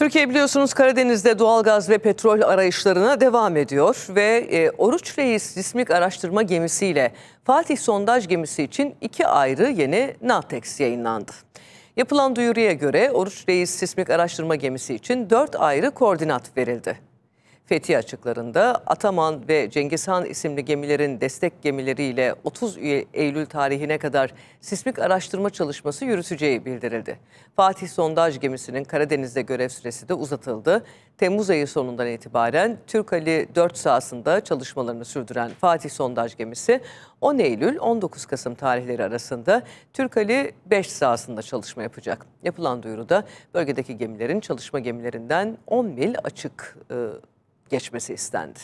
Türkiye biliyorsunuz Karadeniz'de doğal gaz ve petrol arayışlarına devam ediyor ve e, Oruç Reis sismik araştırma gemisiyle Fatih sondaj gemisi için iki ayrı yeni NATEX yayınlandı. Yapılan duyuruya göre Oruç Reis sismik araştırma gemisi için dört ayrı koordinat verildi. Fethi açıklarında Ataman ve Cengiz Han isimli gemilerin destek gemileriyle 30 Eylül tarihine kadar sismik araştırma çalışması yürüteceği bildirildi. Fatih sondaj gemisinin Karadeniz'de görev süresi de uzatıldı. Temmuz ayı sonundan itibaren Türk Ali 4 sahasında çalışmalarını sürdüren Fatih sondaj gemisi 10 Eylül 19 Kasım tarihleri arasında Türk Ali 5 sahasında çalışma yapacak. Yapılan duyuruda bölgedeki gemilerin çalışma gemilerinden 10 mil açık e, geçmesi istendi.